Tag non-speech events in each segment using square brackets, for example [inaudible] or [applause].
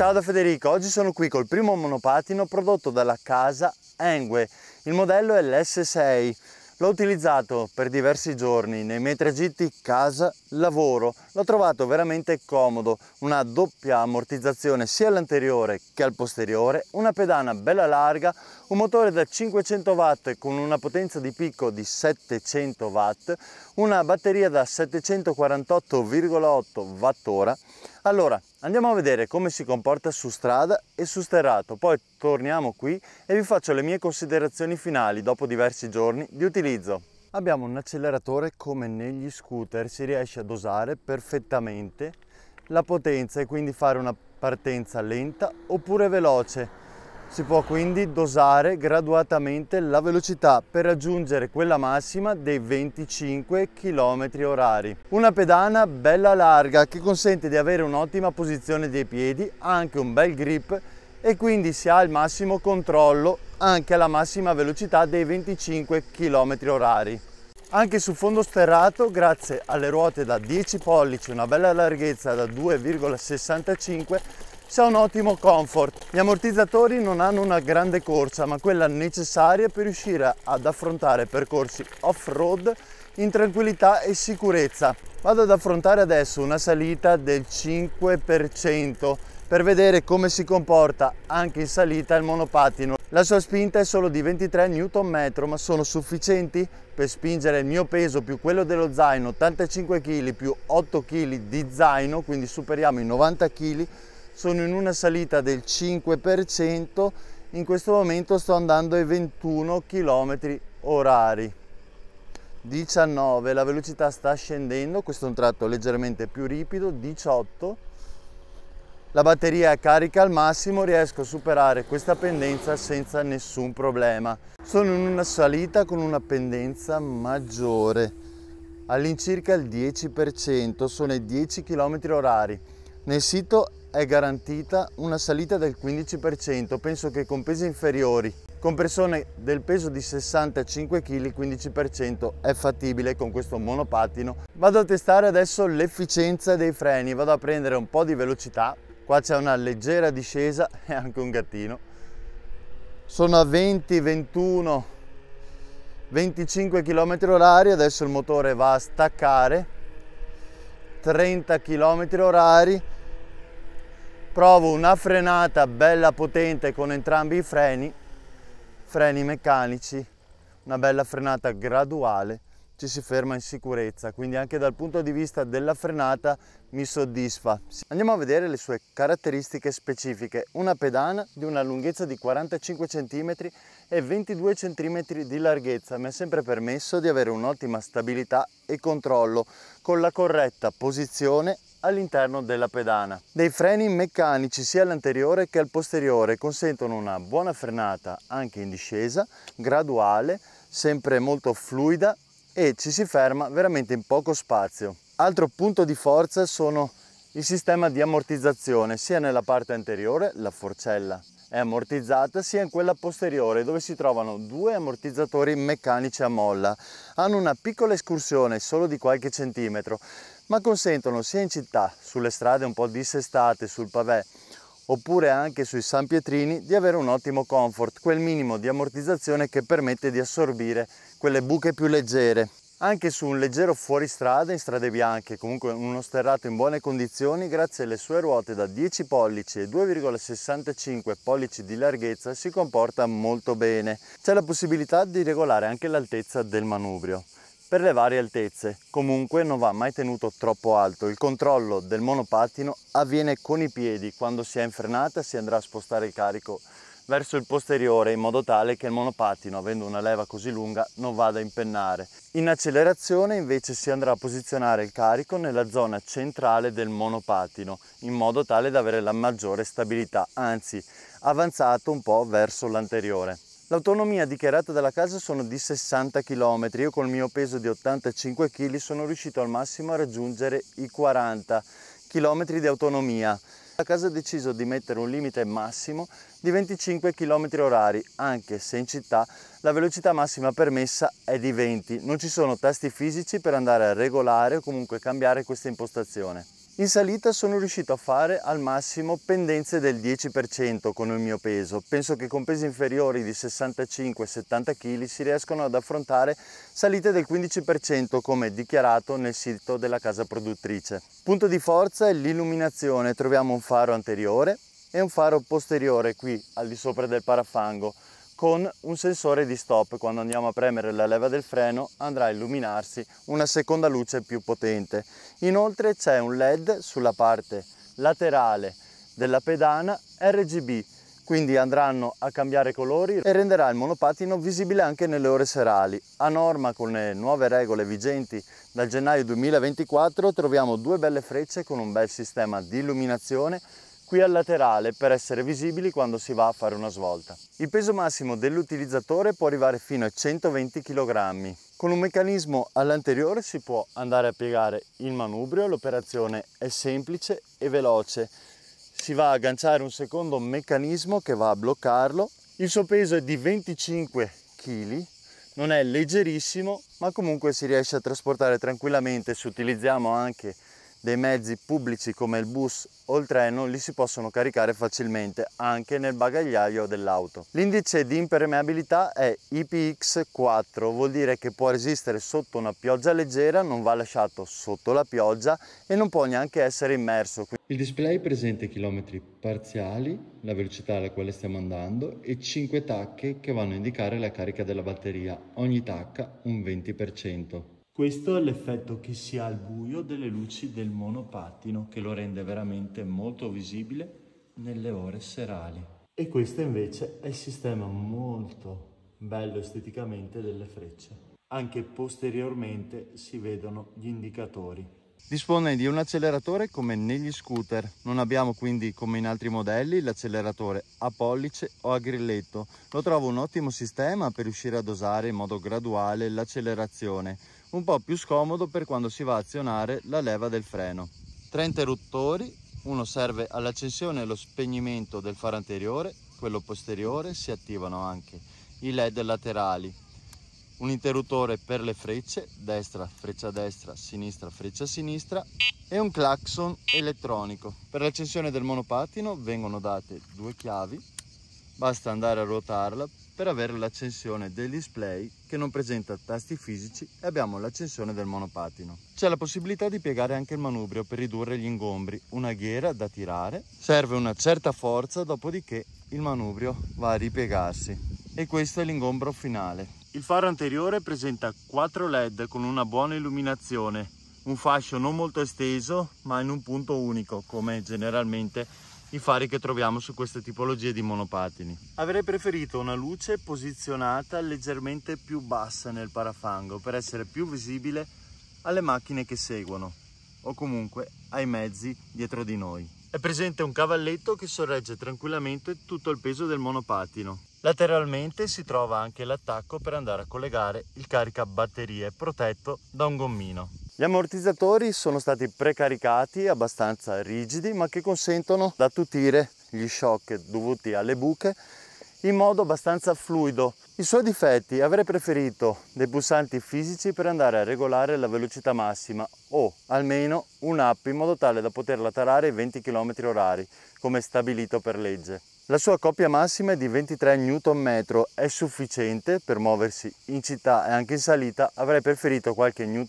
Ciao da Federico, oggi sono qui col primo monopatino prodotto dalla casa Engue. Il modello è l'S6. L'ho utilizzato per diversi giorni nei miei tragitti casa-lavoro. L'ho trovato veramente comodo, una doppia ammortizzazione sia all'anteriore che al posteriore, una pedana bella larga, un motore da 500 watt con una potenza di picco di 700 watt, una batteria da 748,8 watt ora. Allora, Andiamo a vedere come si comporta su strada e su sterrato, poi torniamo qui e vi faccio le mie considerazioni finali dopo diversi giorni di utilizzo. Abbiamo un acceleratore come negli scooter, si riesce a dosare perfettamente la potenza e quindi fare una partenza lenta oppure veloce si può quindi dosare graduatamente la velocità per raggiungere quella massima dei 25 km h Una pedana bella larga che consente di avere un'ottima posizione dei piedi, anche un bel grip e quindi si ha il massimo controllo anche alla massima velocità dei 25 km h Anche su fondo sterrato, grazie alle ruote da 10 pollici, una bella larghezza da 2,65 ha un ottimo comfort. Gli ammortizzatori non hanno una grande corsa, ma quella necessaria per riuscire ad affrontare percorsi off-road in tranquillità e sicurezza. Vado ad affrontare adesso una salita del 5% per vedere come si comporta anche in salita il monopattino. La sua spinta è solo di 23 Nm, ma sono sufficienti per spingere il mio peso più quello dello zaino, 85 kg più 8 kg di zaino, quindi superiamo i 90 kg sono in una salita del 5%, in questo momento sto andando ai 21 km orari. 19, la velocità sta scendendo, questo è un tratto leggermente più ripido, 18, la batteria è carica al massimo, riesco a superare questa pendenza senza nessun problema. Sono in una salita con una pendenza maggiore, all'incirca il 10%, sono i 10 km orari. Nel sito è garantita una salita del 15%, penso che con pesi inferiori, con persone del peso di 65 kg 15% è fattibile con questo monopattino. Vado a testare adesso l'efficienza dei freni, vado a prendere un po' di velocità, qua c'è una leggera discesa [laughs] e anche un gattino. Sono a 20, 21, 25 km h adesso il motore va a staccare 30 km orari provo una frenata bella potente con entrambi i freni freni meccanici una bella frenata graduale ci si ferma in sicurezza, quindi anche dal punto di vista della frenata mi soddisfa. Andiamo a vedere le sue caratteristiche specifiche. Una pedana di una lunghezza di 45 cm e 22 cm di larghezza mi ha sempre permesso di avere un'ottima stabilità e controllo con la corretta posizione all'interno della pedana. Dei freni meccanici sia all'anteriore che al posteriore consentono una buona frenata anche in discesa, graduale, sempre molto fluida e ci si ferma veramente in poco spazio. Altro punto di forza sono il sistema di ammortizzazione sia nella parte anteriore, la forcella è ammortizzata, sia in quella posteriore dove si trovano due ammortizzatori meccanici a molla. Hanno una piccola escursione solo di qualche centimetro ma consentono sia in città, sulle strade un po' dissestate, sul pavè, oppure anche sui San Pietrini di avere un ottimo comfort, quel minimo di ammortizzazione che permette di assorbire quelle buche più leggere. Anche su un leggero fuoristrada in strade bianche, comunque uno sterrato in buone condizioni, grazie alle sue ruote da 10 pollici e 2,65 pollici di larghezza si comporta molto bene. C'è la possibilità di regolare anche l'altezza del manubrio per le varie altezze. Comunque non va mai tenuto troppo alto. Il controllo del monopattino avviene con i piedi. Quando si è in frenata si andrà a spostare il carico verso il posteriore in modo tale che il monopattino, avendo una leva così lunga, non vada a impennare. In accelerazione invece si andrà a posizionare il carico nella zona centrale del monopattino in modo tale da avere la maggiore stabilità, anzi avanzato un po' verso l'anteriore. L'autonomia dichiarata dalla casa sono di 60 km, io col mio peso di 85 kg sono riuscito al massimo a raggiungere i 40 km di autonomia. La casa ha deciso di mettere un limite massimo di 25 km orari, anche se in città la velocità massima permessa è di 20. Non ci sono tasti fisici per andare a regolare o comunque cambiare questa impostazione. In salita sono riuscito a fare al massimo pendenze del 10% con il mio peso. Penso che con pesi inferiori di 65-70 kg si riescono ad affrontare salite del 15% come dichiarato nel sito della casa produttrice. Punto di forza è l'illuminazione. Troviamo un faro anteriore e un faro posteriore qui al di sopra del parafango con un sensore di stop. Quando andiamo a premere la leva del freno andrà a illuminarsi una seconda luce più potente. Inoltre c'è un LED sulla parte laterale della pedana RGB, quindi andranno a cambiare colori e renderà il monopattino visibile anche nelle ore serali. A norma con le nuove regole vigenti dal gennaio 2024 troviamo due belle frecce con un bel sistema di illuminazione qui al laterale per essere visibili quando si va a fare una svolta. Il peso massimo dell'utilizzatore può arrivare fino a 120 kg. Con un meccanismo all'anteriore si può andare a piegare il manubrio, l'operazione è semplice e veloce. Si va a agganciare un secondo meccanismo che va a bloccarlo. Il suo peso è di 25 kg, non è leggerissimo ma comunque si riesce a trasportare tranquillamente se utilizziamo anche dei mezzi pubblici come il bus o il treno li si possono caricare facilmente anche nel bagagliaio dell'auto. L'indice di impermeabilità è IPX4, vuol dire che può resistere sotto una pioggia leggera, non va lasciato sotto la pioggia e non può neanche essere immerso. Il display presenta i chilometri parziali, la velocità alla quale stiamo andando e 5 tacche che vanno a indicare la carica della batteria, ogni tacca un 20%. Questo è l'effetto che si ha al buio delle luci del monopattino che lo rende veramente molto visibile nelle ore serali. E questo invece è il sistema molto bello esteticamente delle frecce. Anche posteriormente si vedono gli indicatori. Dispone di un acceleratore come negli scooter, non abbiamo quindi come in altri modelli l'acceleratore a pollice o a grilletto. Lo trovo un ottimo sistema per riuscire a dosare in modo graduale l'accelerazione, un po' più scomodo per quando si va a azionare la leva del freno. Tre interruttori, uno serve all'accensione e allo spegnimento del faro anteriore, quello posteriore si attivano anche i led laterali un interruttore per le frecce, destra freccia destra, sinistra freccia sinistra e un clacson elettronico. Per l'accensione del monopattino vengono date due chiavi, basta andare a ruotarla per avere l'accensione del display che non presenta tasti fisici e abbiamo l'accensione del monopattino. C'è la possibilità di piegare anche il manubrio per ridurre gli ingombri, una ghiera da tirare, serve una certa forza, dopodiché il manubrio va a ripiegarsi e questo è l'ingombro finale. Il faro anteriore presenta 4 led con una buona illuminazione, un fascio non molto esteso ma in un punto unico come generalmente i fari che troviamo su queste tipologie di monopatini. Avrei preferito una luce posizionata leggermente più bassa nel parafango per essere più visibile alle macchine che seguono o comunque ai mezzi dietro di noi. È presente un cavalletto che sorregge tranquillamente tutto il peso del monopatino. Lateralmente si trova anche l'attacco per andare a collegare il caricabatterie protetto da un gommino. Gli ammortizzatori sono stati precaricati abbastanza rigidi ma che consentono di attutire gli shock dovuti alle buche in modo abbastanza fluido. I suoi difetti avrei preferito dei pulsanti fisici per andare a regolare la velocità massima o almeno un'app in modo tale da poter laterare i 20 km h come stabilito per legge. La sua coppia massima è di 23 Nm, è sufficiente per muoversi in città e anche in salita, avrei preferito qualche Nm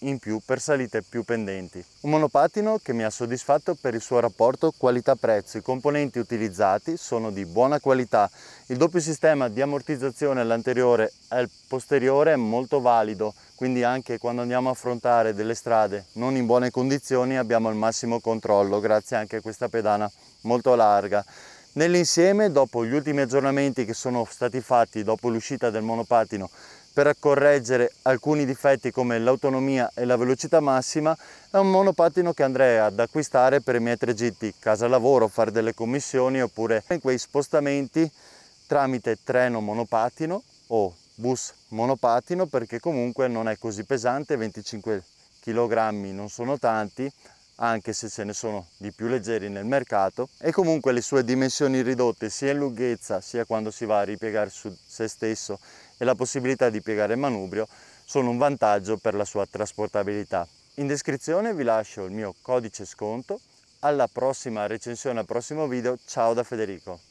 in più per salite più pendenti. Un monopattino che mi ha soddisfatto per il suo rapporto qualità-prezzo, i componenti utilizzati sono di buona qualità, il doppio sistema di ammortizzazione all'anteriore e al posteriore è molto valido, quindi anche quando andiamo a affrontare delle strade non in buone condizioni abbiamo il massimo controllo grazie anche a questa pedana molto larga. Nell'insieme, dopo gli ultimi aggiornamenti che sono stati fatti dopo l'uscita del monopattino per correggere alcuni difetti come l'autonomia e la velocità massima, è un monopattino che andrei ad acquistare per i miei tragitti casa-lavoro, fare delle commissioni oppure in quei spostamenti tramite treno monopattino o bus monopattino perché comunque non è così pesante, 25 kg non sono tanti, anche se ce ne sono di più leggeri nel mercato e comunque le sue dimensioni ridotte sia in lunghezza sia quando si va a ripiegare su se stesso e la possibilità di piegare il manubrio sono un vantaggio per la sua trasportabilità. In descrizione vi lascio il mio codice sconto, alla prossima recensione, al prossimo video, ciao da Federico!